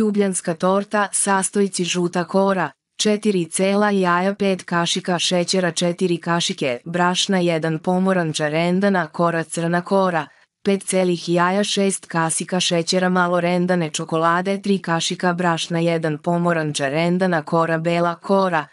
Ljubljanska torta, sastojci žuta kora, 4 cela jaja 5 kašika šećera 4 kašike, brašna 1 pomoranča rendana kora crna kora, 5 celih jaja 6 kasika šećera malo rendane čokolade 3 kašika brašna 1 pomoranča rendana kora bela kora,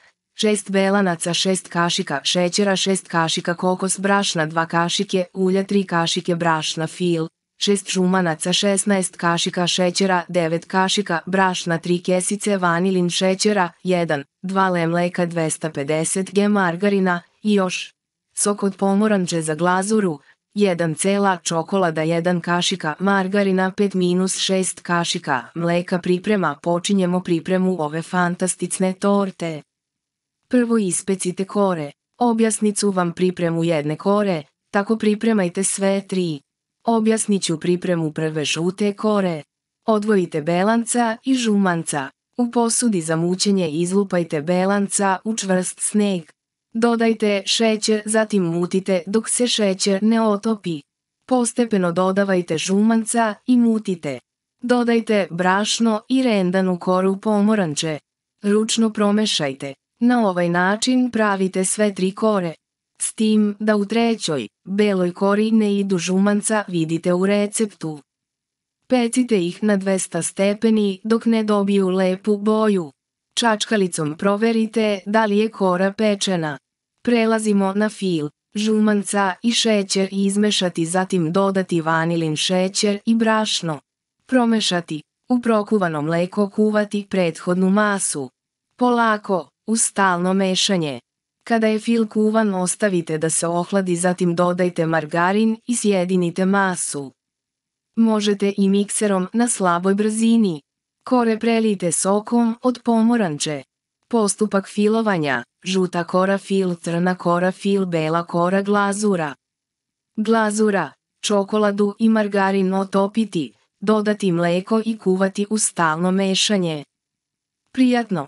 6 belanaca 6 kašika šećera 6 kašika kokos brašna 2 kašike ulja 3 kašike brašna fil, 6 žumanaca, 16 kašika šećera, 9 kašika brašna, 3 kesice vanilin šećera, 1, 2 le mleka, 250 g margarina i još. Sok od pomoranđe za glazuru, 1 cela čokolada, 1 kašika margarina, 5 minus 6 kašika mleka priprema. Počinjemo pripremu ove fantasticne torte. Prvo ispecite kore. Objasnicu vam pripremu jedne kore, tako pripremajte sve tri. Objasnit ću pripremu prve žute kore. Odvojite belanca i žumanca. U posudi za mučenje izlupajte belanca u čvrst sneg. Dodajte šećer, zatim mutite dok se šećer ne otopi. Postepeno dodavajte žumanca i mutite. Dodajte brašno i rendanu koru pomoranče. Ručno promešajte. Na ovaj način pravite sve tri kore. S tim da u trećoj, beloj kori ne idu žumanca vidite u receptu. Pecite ih na 200 stepeni dok ne dobiju lepu boju. Čačkalicom proverite da li je kora pečena. Prelazimo na fil, žumanca i šećer izmešati zatim dodati vanilin šećer i brašno. Promešati, u prokuvano mleko kuvati prethodnu masu. Polako, u stalno mešanje. Kada je fil kuvan ostavite da se ohladi zatim dodajte margarin i sjedinite masu. Možete i mikserom na slaboj brzini. Kore prelijte sokom od pomoranče. Postupak filovanja, žuta kora fil, trna kora fil, bela kora glazura. Glazura, čokoladu i margarin otopiti, dodati mleko i kuvati u stalno mešanje. Prijatno!